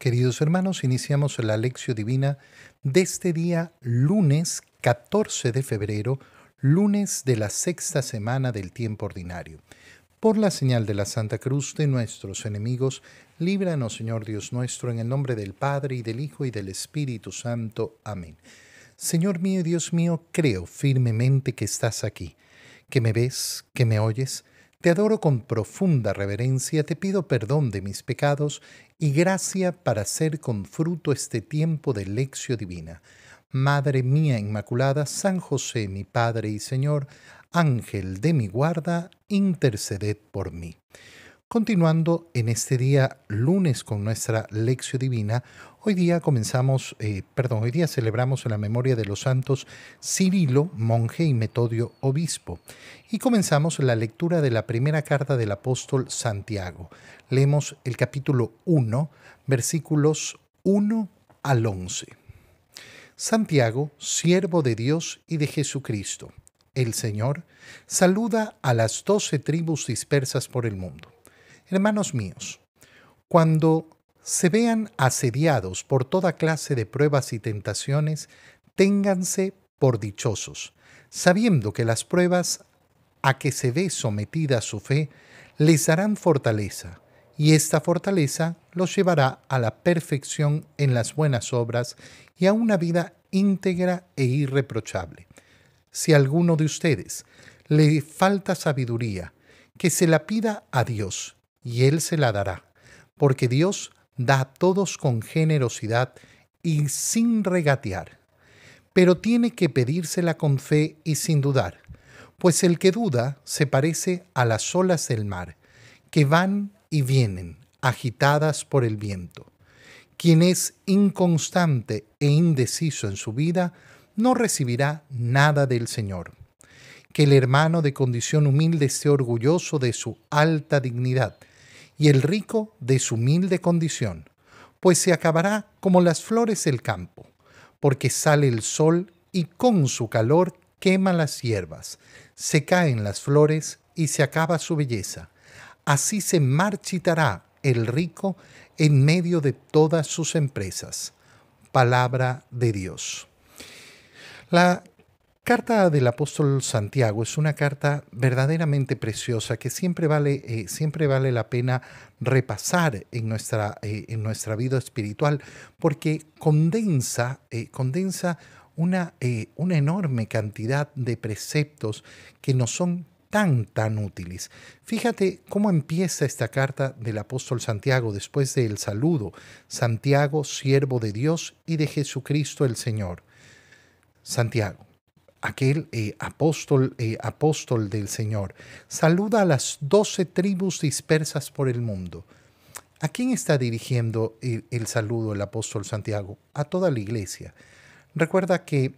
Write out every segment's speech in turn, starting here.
Queridos hermanos, iniciamos la lección divina de este día lunes 14 de febrero, lunes de la sexta semana del tiempo ordinario. Por la señal de la Santa Cruz de nuestros enemigos, líbranos Señor Dios nuestro, en el nombre del Padre y del Hijo y del Espíritu Santo. Amén. Señor mío y Dios mío, creo firmemente que estás aquí, que me ves, que me oyes te adoro con profunda reverencia, te pido perdón de mis pecados y gracia para hacer con fruto este tiempo de lección divina. Madre mía Inmaculada, San José, mi Padre y Señor, Ángel de mi guarda, interceded por mí. Continuando en este día lunes con nuestra lección divina, Hoy día comenzamos, en eh, perdón, hoy día celebramos la memoria de los santos Cirilo, monje y Metodio, obispo. Y comenzamos la lectura de la primera carta del apóstol Santiago. Leemos el capítulo 1, versículos 1 al 11. Santiago, siervo de Dios y de Jesucristo, el Señor, saluda a las doce tribus dispersas por el mundo. Hermanos míos, cuando se vean asediados por toda clase de pruebas y tentaciones, ténganse por dichosos, sabiendo que las pruebas a que se ve sometida su fe les darán fortaleza, y esta fortaleza los llevará a la perfección en las buenas obras y a una vida íntegra e irreprochable. Si alguno de ustedes le falta sabiduría, que se la pida a Dios, y Él se la dará, porque Dios da a todos con generosidad y sin regatear. Pero tiene que pedírsela con fe y sin dudar, pues el que duda se parece a las olas del mar, que van y vienen, agitadas por el viento. Quien es inconstante e indeciso en su vida, no recibirá nada del Señor. Que el hermano de condición humilde esté orgulloso de su alta dignidad, y el rico de su humilde condición, pues se acabará como las flores del campo, porque sale el sol y con su calor quema las hierbas, se caen las flores y se acaba su belleza. Así se marchitará el rico en medio de todas sus empresas. Palabra de Dios. La carta del apóstol Santiago es una carta verdaderamente preciosa que siempre vale, eh, siempre vale la pena repasar en nuestra, eh, en nuestra vida espiritual porque condensa, eh, condensa una, una enorme cantidad de preceptos que nos son tan, tan útiles. Fíjate cómo empieza esta carta del apóstol Santiago después del saludo, Santiago, siervo de Dios y de Jesucristo el Señor. Santiago, aquel eh, apóstol, eh, apóstol del Señor, saluda a las doce tribus dispersas por el mundo. ¿A quién está dirigiendo el, el saludo el apóstol Santiago? A toda la iglesia. Recuerda que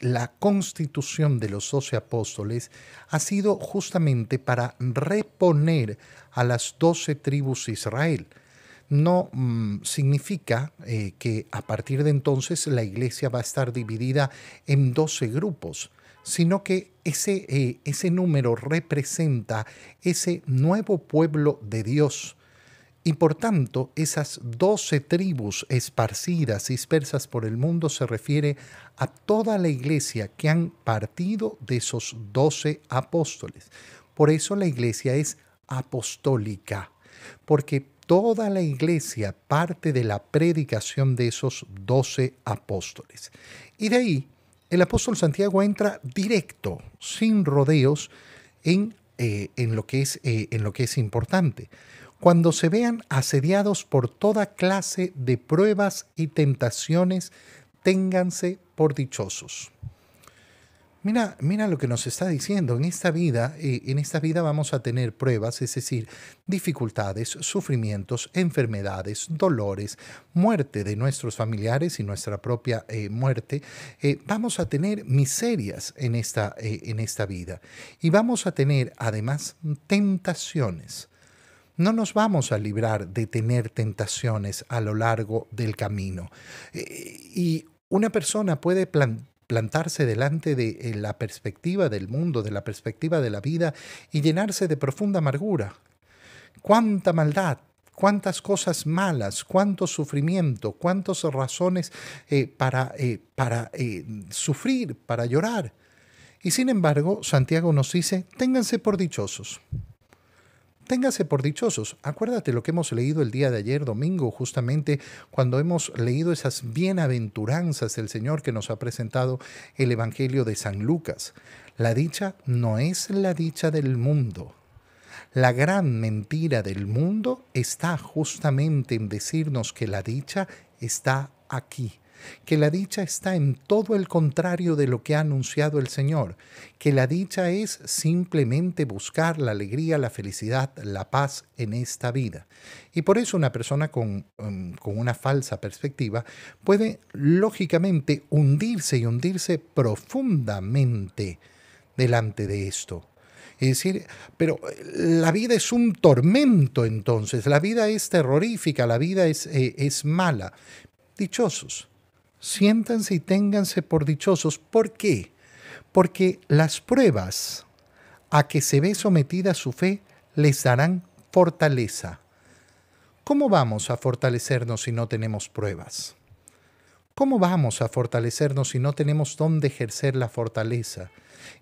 la constitución de los doce apóstoles ha sido justamente para reponer a las doce tribus de Israel no mm, significa eh, que a partir de entonces la iglesia va a estar dividida en 12 grupos, sino que ese, eh, ese número representa ese nuevo pueblo de Dios. Y por tanto, esas doce tribus esparcidas, dispersas por el mundo, se refiere a toda la iglesia que han partido de esos doce apóstoles. Por eso la iglesia es apostólica, porque toda la iglesia parte de la predicación de esos doce apóstoles. Y de ahí el apóstol Santiago entra directo, sin rodeos, en, eh, lo, eh, en lo que es importante. Cuando se vean asediados por toda clase de pruebas y tentaciones, ténganse por dichosos. Mira, mira lo que nos está diciendo. En esta vida, eh, en esta vida vamos a tener pruebas, es decir, dificultades, sufrimientos, enfermedades, dolores, muerte de nuestros familiares y nuestra propia eh, muerte. Eh, vamos a tener miserias en esta, en esta vida. Y vamos a tener además tentaciones. No nos vamos a librar de tener tentaciones a lo largo del camino. y una persona puede plantear plantarse delante de eh, la perspectiva del mundo, de la perspectiva de la vida y llenarse de profunda amargura. Cuánta maldad, cuántas cosas malas, cuánto sufrimiento, cuántas razones eh, para, eh, para sufrir, para llorar. Y sin embargo, Santiago nos dice, ténganse por dichosos. Téngase por dichosos. Acuérdate lo que hemos leído el día de ayer, domingo, justamente cuando hemos leído esas bienaventuranzas del Señor que nos ha presentado el Evangelio de San Lucas. La dicha no es la dicha del mundo. La gran mentira del mundo está justamente en decirnos que la dicha está aquí, que la dicha está en todo el contrario de lo que ha anunciado el Señor, que la dicha es simplemente buscar la alegría, la felicidad, la paz en esta vida. Y por eso una persona con, um, una falsa perspectiva puede lógicamente hundirse y hundirse profundamente delante de esto. Es decir, pero eh, la vida es un tormento entonces, la vida es terrorífica, la vida es eh, mala. Dichosos siéntanse y ténganse por dichosos. ¿Por qué? Porque las pruebas a que se ve sometida su fe les darán fortaleza. ¿Cómo vamos a fortalecernos si no tenemos pruebas? ¿Cómo vamos a fortalecernos si no tenemos dónde ejercer la fortaleza?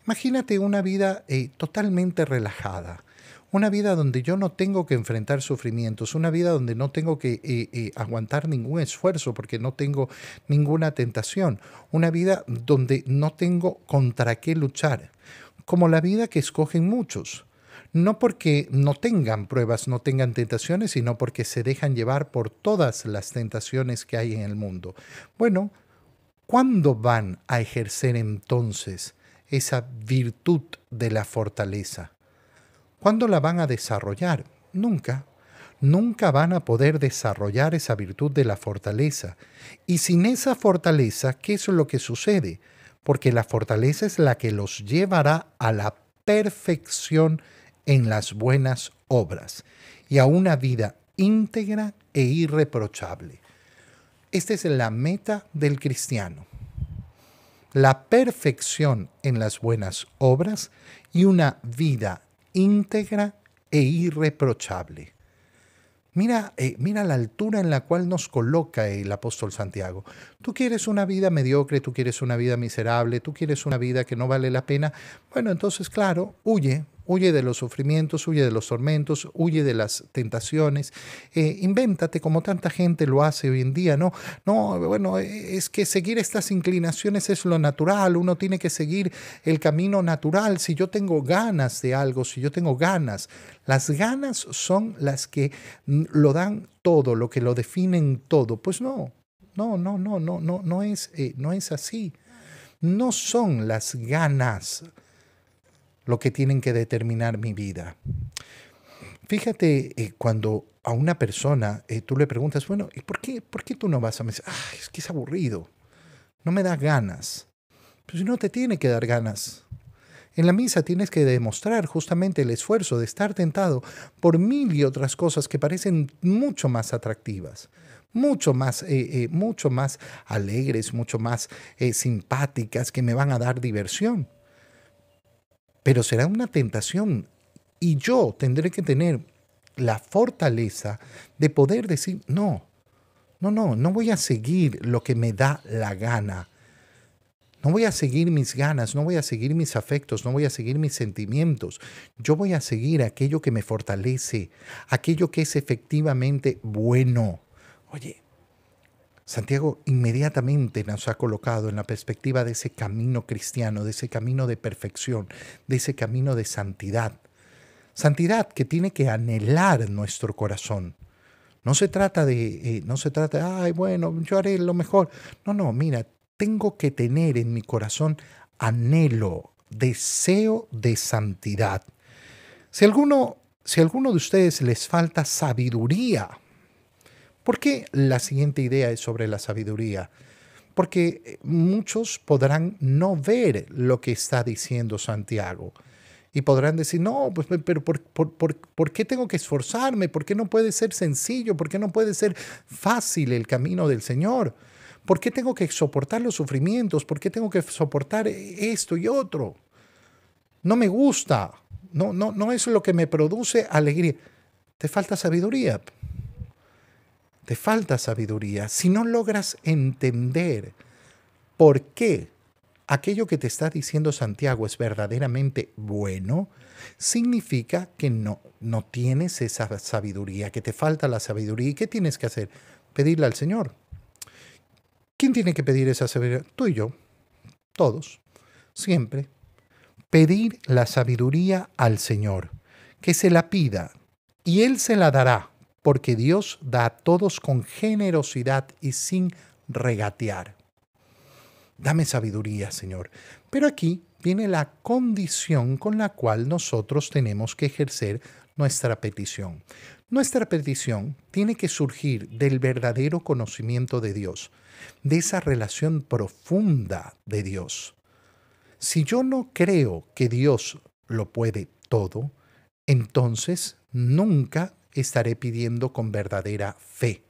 Imagínate una vida eh, totalmente relajada, una vida donde yo no tengo que enfrentar sufrimientos, una vida donde no tengo que eh, eh, aguantar ningún esfuerzo porque no tengo ninguna tentación, una vida donde no tengo contra qué luchar, como la vida que escogen muchos no porque no tengan pruebas, no tengan tentaciones, sino porque se dejan llevar por todas las tentaciones que hay en el mundo. Bueno, ¿cuándo van a ejercer entonces esa virtud de la fortaleza? ¿Cuándo la van a desarrollar? Nunca. Nunca van a poder desarrollar esa virtud de la fortaleza. Y sin esa fortaleza, ¿qué es lo que sucede? Porque la fortaleza es la que los llevará a la perfección en las buenas obras y a una vida íntegra e irreprochable. Esta es la meta del cristiano. La perfección en las buenas obras y una vida íntegra e irreprochable. Mira, eh, mira la altura en la cual nos coloca el apóstol Santiago. Tú quieres una vida mediocre, tú quieres una vida miserable, tú quieres una vida que no vale la pena. Bueno, entonces, claro, huye, huye de los sufrimientos, huye de los tormentos, huye de las tentaciones, eh, invéntate como tanta gente lo hace hoy en día, ¿no? No, bueno, es que seguir estas inclinaciones es lo natural, uno tiene que seguir el camino natural, si yo tengo ganas de algo, si yo tengo ganas, las ganas son las que lo dan todo, lo que lo definen todo, pues no, no, no, no, no, no, no es, eh, no es así. No son las ganas lo que tienen que determinar mi vida. Fíjate eh, cuando a una persona eh, tú le preguntas, bueno, ¿y por qué, por qué tú no vas a misa? ay es que es aburrido, no me da ganas. Pues no te tiene que dar ganas. En la misa tienes que demostrar justamente el esfuerzo de estar tentado por mil y otras cosas que parecen mucho más atractivas, mucho más, eh, mucho más alegres, mucho más simpáticas, que me van a dar diversión pero será una tentación y yo tendré que tener la fortaleza de poder decir, no, no, no, no voy a seguir lo que me da la gana. No voy a seguir mis ganas, no voy a seguir mis afectos, no voy a seguir mis sentimientos. Yo voy a seguir aquello que me fortalece, aquello que es efectivamente bueno. Oye, Santiago inmediatamente nos ha colocado en la perspectiva de ese camino cristiano, de ese camino de perfección, de ese camino de santidad. Santidad que tiene que anhelar nuestro corazón. No se trata de, eh, no se trata, ay, bueno, yo haré lo mejor. No, no, mira, tengo que tener en mi corazón anhelo, deseo de santidad. Si alguno, si alguno de ustedes les falta sabiduría, ¿Por qué la siguiente idea es sobre la sabiduría? Porque eh, muchos podrán no ver lo que está diciendo Santiago y podrán decir, no, pues, pero por, qué tengo que esforzarme? ¿Por qué no puede ser sencillo? ¿Por qué no puede ser fácil el camino del Señor? ¿Por qué tengo que soportar los sufrimientos? ¿Por qué tengo que soportar eh, esto y otro? No me gusta. No, no, no es lo que me produce alegría. Te falta sabiduría te falta sabiduría. Si no logras entender por qué aquello que te está diciendo Santiago es verdaderamente bueno, significa que no, no tienes esa sabiduría, que te falta la sabiduría. ¿Y qué tienes que hacer? Pedirle al Señor. ¿Quién tiene que pedir esa sabiduría? Tú y yo, todos, siempre. Pedir la sabiduría al Señor, que se la pida y Él se la dará porque Dios da a todos con generosidad y sin regatear. Dame sabiduría, Señor. Pero aquí viene la condición con la cual nosotros tenemos que ejercer nuestra petición. Nuestra petición tiene que surgir del verdadero conocimiento de Dios, de esa relación profunda de Dios. Si yo no creo que Dios lo puede todo, entonces nunca estaré pidiendo con verdadera fe.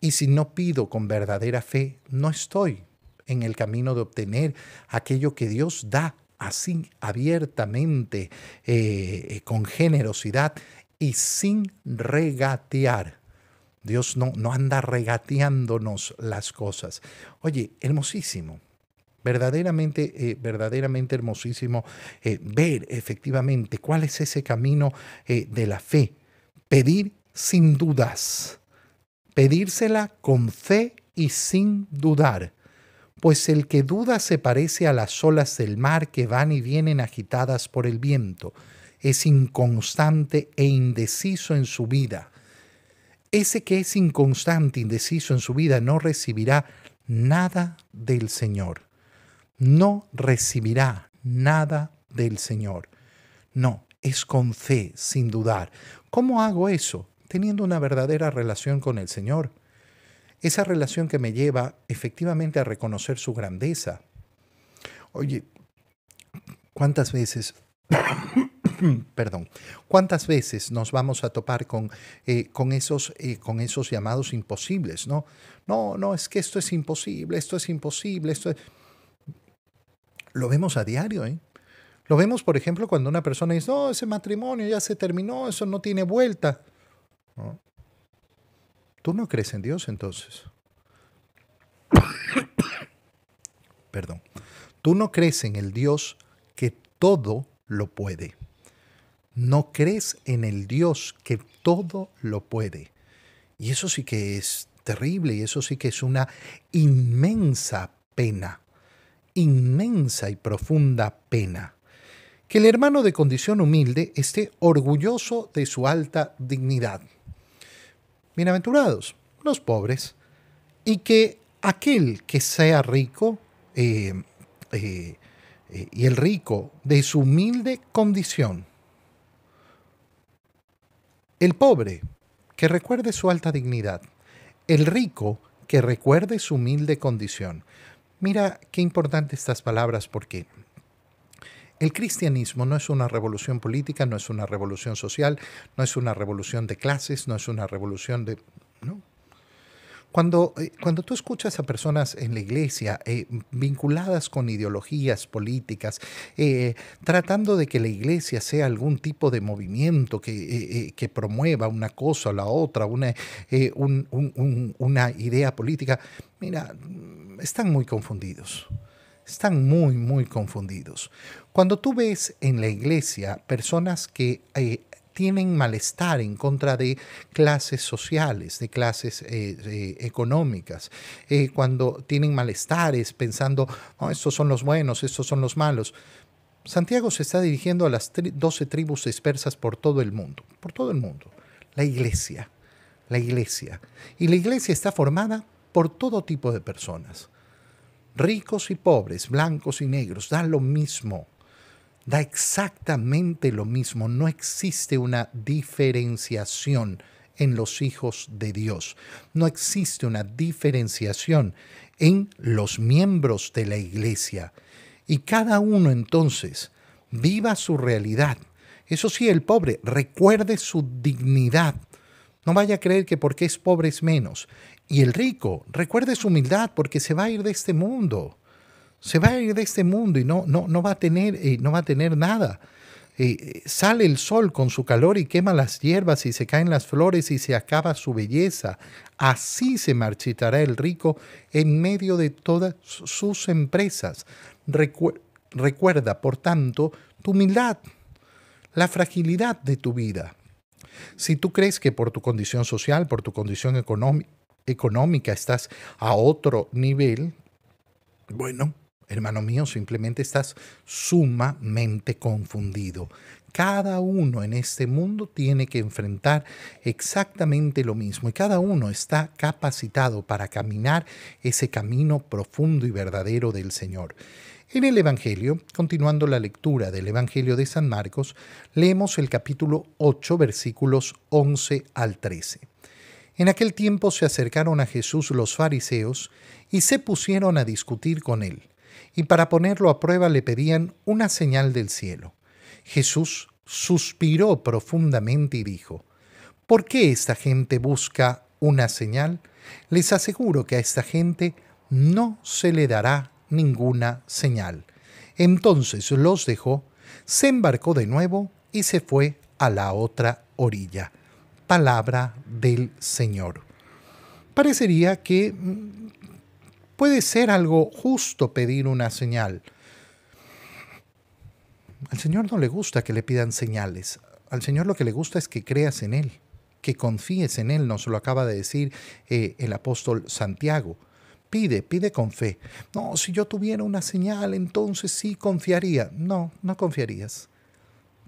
Y si no pido con verdadera fe, no estoy en el camino de obtener aquello que Dios da así abiertamente, eh, con generosidad y sin regatear. Dios no, no anda regateándonos las cosas. Oye, hermosísimo, verdaderamente, eh, verdaderamente hermosísimo eh, ver efectivamente cuál es ese camino de la fe pedir sin dudas, pedírsela con fe y sin dudar, pues el que duda se parece a las olas del mar que van y vienen agitadas por el viento, es inconstante e indeciso en su vida. Ese que es inconstante, e indeciso en su vida, no recibirá nada del Señor. No recibirá nada del Señor. No, es con fe, sin dudar. ¿Cómo hago eso? Teniendo una verdadera relación con el Señor. Esa relación que me lleva efectivamente a reconocer su grandeza. Oye, ¿cuántas veces perdón, ¿cuántas veces nos vamos a topar con, eh, con, esos, eh, con esos llamados imposibles? ¿no? no, no, es que esto es imposible, esto es imposible, esto es... Lo vemos a diario, ¿eh? Lo vemos, por ejemplo, cuando una persona dice, no, ese matrimonio ya se terminó, eso no tiene vuelta. Tú no crees en Dios entonces. Perdón. Tú no crees en el Dios que todo lo puede. No crees en el Dios que todo lo puede. Y eso sí que es terrible y eso sí que es una inmensa pena, inmensa y profunda pena que el hermano de condición humilde esté orgulloso de su alta dignidad. Bienaventurados los pobres, y que aquel que sea rico eh, eh, eh, y el rico de su humilde condición, el pobre que recuerde su alta dignidad, el rico que recuerde su humilde condición. Mira qué importante estas palabras porque el cristianismo no es una revolución política, no es una revolución social, no es una revolución de clases, no es una revolución de... Eh, cuando, tú escuchas a personas en la iglesia eh, vinculadas con ideologías políticas, eh, tratando de que la iglesia sea algún tipo de movimiento que, promueva una cosa o la otra, una, una idea política, mira, están muy confundidos están muy, muy confundidos. Cuando tú ves en la iglesia personas que eh, tienen malestar en contra de clases sociales, de clases eh, económicas, eh, cuando tienen malestares pensando, estos son los buenos, estos son los malos. Santiago se está dirigiendo a las 12 tribus dispersas por todo el mundo, por todo el mundo. La iglesia, la iglesia. Y la iglesia está formada por todo tipo de personas. Ricos y pobres, blancos y negros, da lo mismo. Da exactamente lo mismo. No existe una diferenciación en los hijos de Dios. No existe una diferenciación en los miembros de la iglesia. Y cada uno entonces viva su realidad. Eso sí, el pobre recuerde su dignidad no vaya a creer que porque es pobre es menos. Y el rico, recuerde su humildad porque se va a ir de este mundo. Se va a ir de este mundo y no, no, no, va, a tener, eh, no va a tener nada. Eh, sale el sol con su calor y quema las hierbas y se caen las flores y se acaba su belleza. Así se marchitará el rico en medio de todas sus empresas. recuerda, por tanto, tu humildad, la fragilidad de tu vida si tú crees que por tu condición social, por tu condición económica estás a otro nivel, bueno, hermano mío, simplemente estás sumamente confundido. Cada uno en este mundo tiene que enfrentar exactamente lo mismo y cada uno está capacitado para caminar ese camino profundo y verdadero del Señor. En el Evangelio, continuando la lectura del Evangelio de San Marcos, leemos el capítulo 8, versículos 11 al 13. En aquel tiempo se acercaron a Jesús los fariseos y se pusieron a discutir con él, y para ponerlo a prueba le pedían una señal del cielo. Jesús suspiró profundamente y dijo, ¿Por qué esta gente busca una señal? Les aseguro que a esta gente no se le dará ninguna señal. Entonces los dejó, se embarcó de nuevo y se fue a la otra orilla. Palabra del Señor. Parecería que mm, puede ser algo justo pedir una señal. Al Señor no le gusta que le pidan señales. Al Señor lo que le gusta es que creas en Él, que confíes en Él, nos lo acaba de decir eh, el apóstol Santiago. Pide, pide con fe. No, si yo tuviera una señal, entonces sí confiaría. No, no confiarías.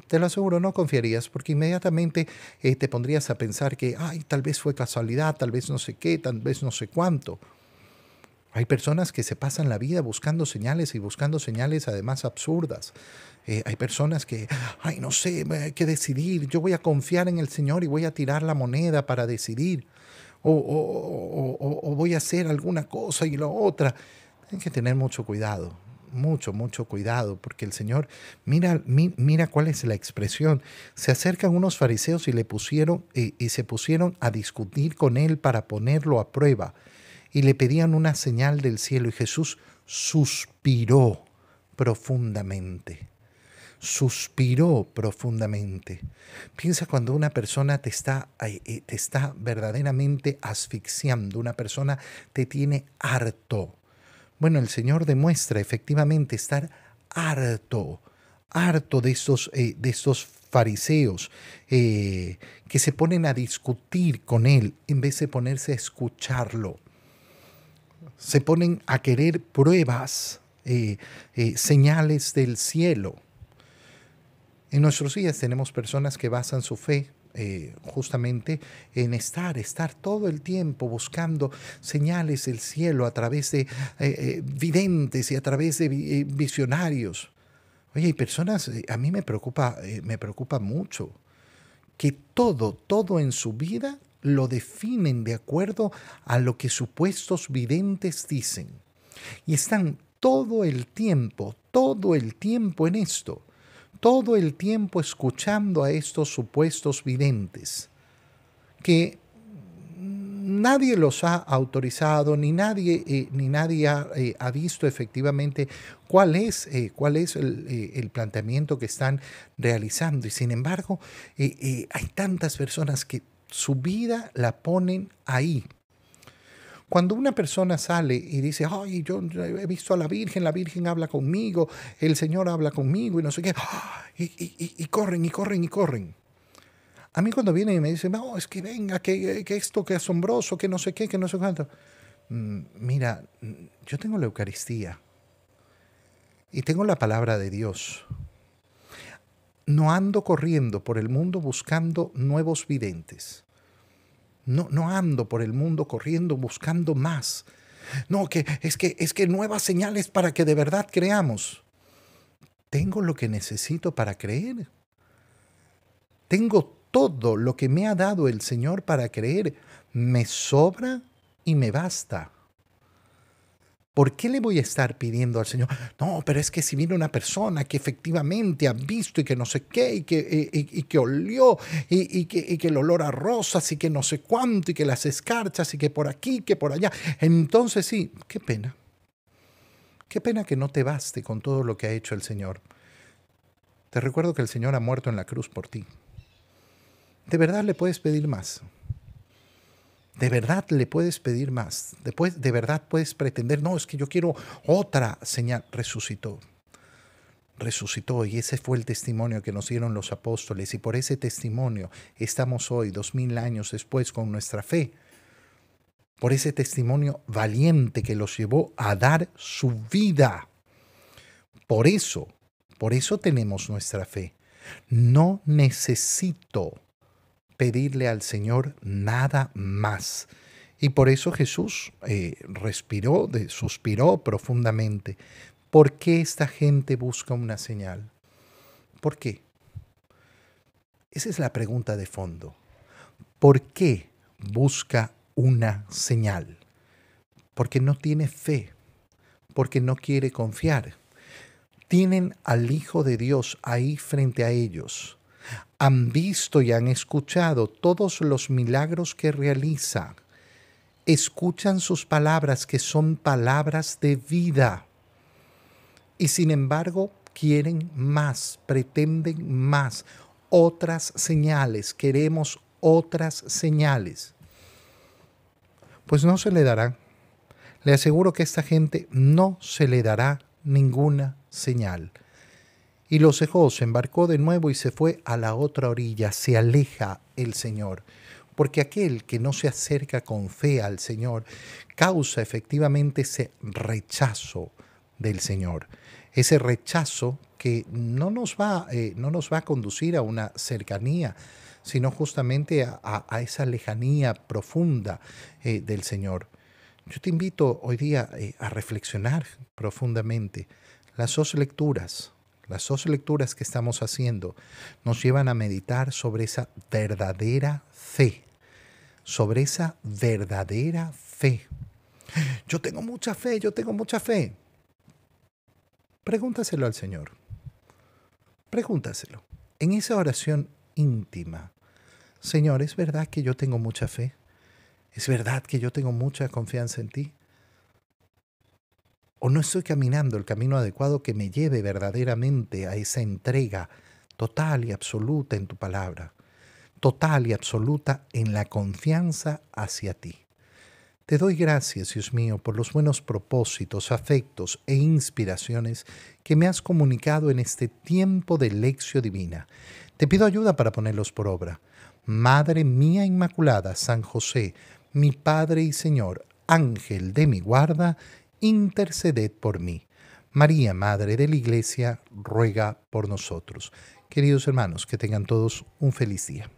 Te lo aseguro, no confiarías, porque inmediatamente eh, te pondrías a pensar que, ay, tal vez fue casualidad, tal vez no sé qué, tal vez no sé cuánto. Hay personas que se pasan la vida buscando señales y buscando señales además absurdas. Eh, hay personas que, ay, no sé, hay que decidir, yo voy a confiar en el Señor y voy a tirar la moneda para decidir o, o, voy a hacer alguna cosa y la otra. Hay que tener mucho cuidado, mucho, mucho cuidado, porque el Señor, mira, mira cuál es la expresión. Se acercan unos fariseos y le pusieron y se pusieron a discutir con él para ponerlo a prueba y le pedían una señal del cielo y Jesús suspiró profundamente suspiró profundamente. Piensa cuando una persona te está, eh, te está verdaderamente asfixiando, una persona te tiene harto. Bueno, el Señor demuestra efectivamente estar harto, harto de estos, eh, de estos fariseos eh, que se ponen a discutir con Él en vez de ponerse a escucharlo. Se ponen a querer pruebas, señales del cielo en nuestros días tenemos personas que basan su fe eh, justamente en estar, estar todo el tiempo buscando señales del cielo a través de eh, eh, videntes y a través de visionarios. Oye, hay personas, a mí me preocupa, me preocupa mucho que todo, todo en su vida lo definen de acuerdo a lo que supuestos videntes dicen. Y están todo el tiempo, todo el tiempo en esto todo el tiempo escuchando a estos supuestos videntes, que nadie los ha autorizado, ni nadie, eh, ni nadie eh, ha, visto efectivamente cuál es, eh, cuál es el, el, planteamiento que están realizando. Y sin embargo, hay tantas personas que su vida la ponen ahí, cuando una persona sale y dice, ay, yo he visto a la Virgen, la Virgen habla conmigo, el Señor habla conmigo y no sé qué, y, y, corren y corren y corren. A mí cuando vienen y me dicen, no, es que venga, que, que esto, que asombroso, que no sé qué, que no sé cuánto. Mm, mira, mm, yo tengo la Eucaristía y tengo la palabra de Dios. No ando corriendo por el mundo buscando nuevos videntes. No, no ando por el mundo corriendo buscando más. No, que es que es que nuevas señales para que de verdad creamos. Tengo lo que necesito para creer. Tengo todo lo que me ha dado el Señor para creer. Me sobra y me basta. ¿Por qué le voy a estar pidiendo al Señor? No, pero es que si viene una persona que efectivamente ha visto y que no sé qué, y que, y, que olió, y, que, que el olor a rosas, y que no sé cuánto, y que las escarchas, y que por aquí, que por allá, entonces sí, qué pena. Qué pena que no te baste con todo lo que ha hecho el Señor. Te recuerdo que el Señor ha muerto en la cruz por ti. De verdad le puedes pedir más. De verdad le puedes pedir más. Después, de verdad puedes pretender, no, es que yo quiero otra señal. Resucitó. Resucitó y ese fue el testimonio que nos dieron los apóstoles y por ese testimonio estamos hoy, dos mil años después, con nuestra fe. Por ese testimonio valiente que los llevó a dar su vida. Por eso, por eso tenemos nuestra fe. No necesito pedirle al Señor nada más. Y por eso Jesús eh, respiró, de, suspiró profundamente. ¿Por qué esta gente busca una señal? ¿Por qué? Esa es la pregunta de fondo. ¿Por qué busca una señal? Porque no tiene fe, porque no quiere confiar. Tienen al Hijo de Dios ahí frente a ellos han visto y han escuchado todos los milagros que realiza. Escuchan sus palabras que son palabras de vida. Y sin embargo, quieren más, pretenden más, otras señales, queremos otras señales. Pues no se le dará. Le aseguro que a esta gente no se le dará ninguna señal. Y los dejó, se embarcó de nuevo y se fue a la otra orilla, se aleja el Señor. Porque aquel que no se acerca con fe al Señor causa efectivamente ese rechazo del Señor. Ese rechazo que no nos va, eh, no nos va a conducir a una cercanía, sino justamente a, esa lejanía profunda eh, del Señor. Yo te invito hoy día eh, a reflexionar profundamente las dos lecturas, las dos lecturas que estamos haciendo nos llevan a meditar sobre esa verdadera fe, sobre esa verdadera fe. Yo tengo mucha fe, yo tengo mucha fe. Pregúntaselo al Señor. Pregúntaselo. En esa oración íntima, Señor, ¿es verdad que yo tengo mucha fe? ¿Es verdad que yo tengo mucha confianza en ti? o no estoy caminando el camino adecuado que me lleve verdaderamente a esa entrega total y absoluta en tu palabra, total y absoluta en la confianza hacia ti. Te doy gracias, Dios mío, por los buenos propósitos, afectos e inspiraciones que me has comunicado en este tiempo de lección divina. Te pido ayuda para ponerlos por obra. Madre mía Inmaculada, San José, mi Padre y Señor, Ángel de mi guarda, interceded por mí. María, Madre de la Iglesia, ruega por nosotros. Queridos hermanos, que tengan todos un feliz día.